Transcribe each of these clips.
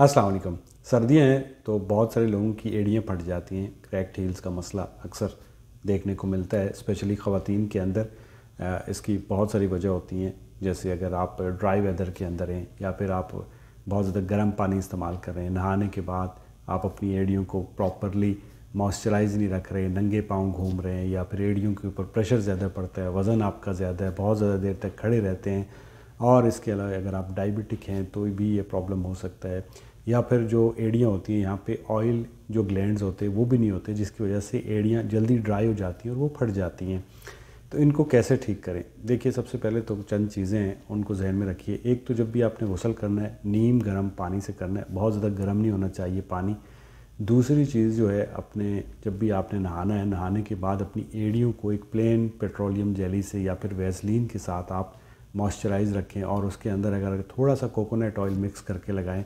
अस्सलाम वालेकुम सर्दियाँ हैं तो बहुत सारे लोगों की एड़ियाँ फट जाती हैं क्रैक हील्स का मसला अक्सर देखने को मिलता है स्पेशली ख़वान के अंदर इसकी बहुत सारी वजह होती हैं जैसे अगर आप ड्राई वेदर के अंदर हैं या फिर आप बहुत ज़्यादा गर्म पानी इस्तेमाल कर रहे हैं नहाने के बाद आप अपनी एड़ियों को प्रॉपरली मॉइस्चराइज नहीं रख रहे नंगे पाँव घूम रहे हैं या फिर एड़ियों के ऊपर प्रेशर ज़्यादा पड़ता है वज़न आपका ज़्यादा है बहुत ज़्यादा देर तक खड़े रहते हैं और इसके अलावा अगर आप डायबिटिक हैं तो भी ये प्रॉब्लम हो सकता है या फिर जो एड़ियाँ होती हैं यहाँ पे ऑयल जो ग्लैंड्स होते हैं वो भी नहीं होते जिसकी वजह से एड़ियाँ जल्दी ड्राई हो जाती हैं और वो फट जाती हैं तो इनको कैसे ठीक करें देखिए सबसे पहले तो चंद चीज़ें हैं उनको जहन में रखिए एक तो जब भी आपने गसल करना है नीम गर्म पानी से करना है बहुत ज़्यादा गर्म नहीं होना चाहिए पानी दूसरी चीज़ जो है अपने जब भी आपने नहाना है नहाने के बाद अपनी एड़ियों को एक प्लेन पेट्रोलियम जेली से या फिर वैसलीन के साथ आप मॉइस्चराइज रखें और उसके अंदर अगर थोड़ा सा कोकोनट ऑयल मिक्स करके लगाएं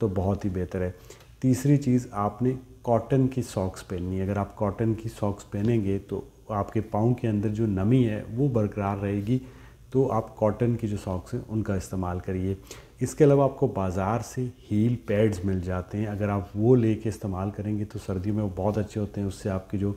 तो बहुत ही बेहतर है तीसरी चीज़ आपने कॉटन की सॉक्स पहननी है अगर आप कॉटन की सॉक्स पहनेंगे तो आपके पाँव के अंदर जो नमी है वो बरकरार रहेगी तो आप कॉटन की जो सॉक्स हैं उनका इस्तेमाल करिए इसके अलावा आपको बाज़ार से हील पैड्स मिल जाते हैं अगर आप वो ले कर इस्तेमाल करेंगे तो सर्दी में वो बहुत अच्छे होते हैं उससे आपकी जो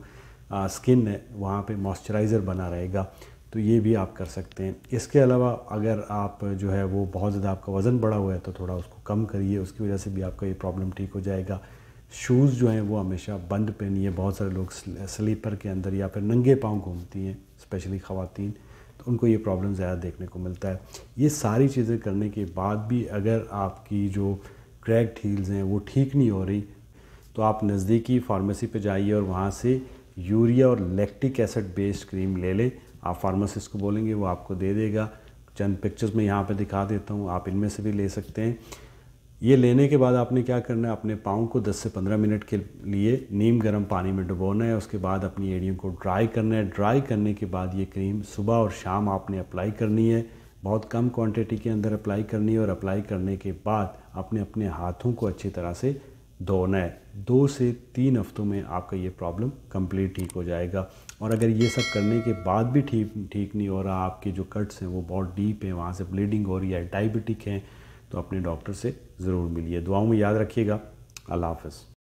आ, स्किन है वहाँ पे मॉइस्चराइज़र बना रहेगा तो ये भी आप कर सकते हैं इसके अलावा अगर आप जो है वो बहुत ज़्यादा आपका वज़न बढ़ा हुआ है तो थोड़ा उसको कम करिए उसकी वजह से भी आपका ये प्रॉब्लम ठीक हो जाएगा शूज़ जो हैं वो हमेशा बंद पहनिए बहुत सारे लोग स्लीपर के अंदर या फिर नंगे पाँव घूमती हैं स्पेशली ख़वातीन तो उनको ये प्रॉब्लम ज़्यादा देखने को मिलता है ये सारी चीज़ें करने के बाद भी अगर आपकी जो क्रैक हील्स हैं वो ठीक नहीं हो रही तो आप नज़दीकी फार्मेसी पर जाइए और वहाँ से यूरिया और लैक्टिक एसिड बेस्ड क्रीम ले लें आप फार्मासिस्ट को बोलेंगे वो आपको दे देगा चंद पिक्चर्स में यहाँ पे दिखा देता हूँ आप इनमें से भी ले सकते हैं ये लेने के बाद आपने क्या करना है अपने पाँव को 10 से 15 मिनट के लिए नीम गर्म पानी में डुबोना है उसके बाद अपनी एड़ियों को ड्राई करना है ड्राई करने के बाद ये क्रीम सुबह और शाम आपने अप्लाई करनी है बहुत कम क्वांटिटी के अंदर अप्लाई करनी है और अप्लाई करने के बाद आपने अपने हाथों को अच्छी तरह से दौड़ना दो से तीन हफ्तों में आपका ये प्रॉब्लम कम्प्लीट ठीक हो जाएगा और अगर ये सब करने के बाद भी ठीक ठीक नहीं हो रहा आपके जो कट्स हैं वो बहुत डीप हैं वहाँ से ब्लीडिंग हो रही है डायबिटिक हैं तो अपने डॉक्टर से ज़रूर मिलिए दुआओं में याद रखिएगा अल्लाह हाफ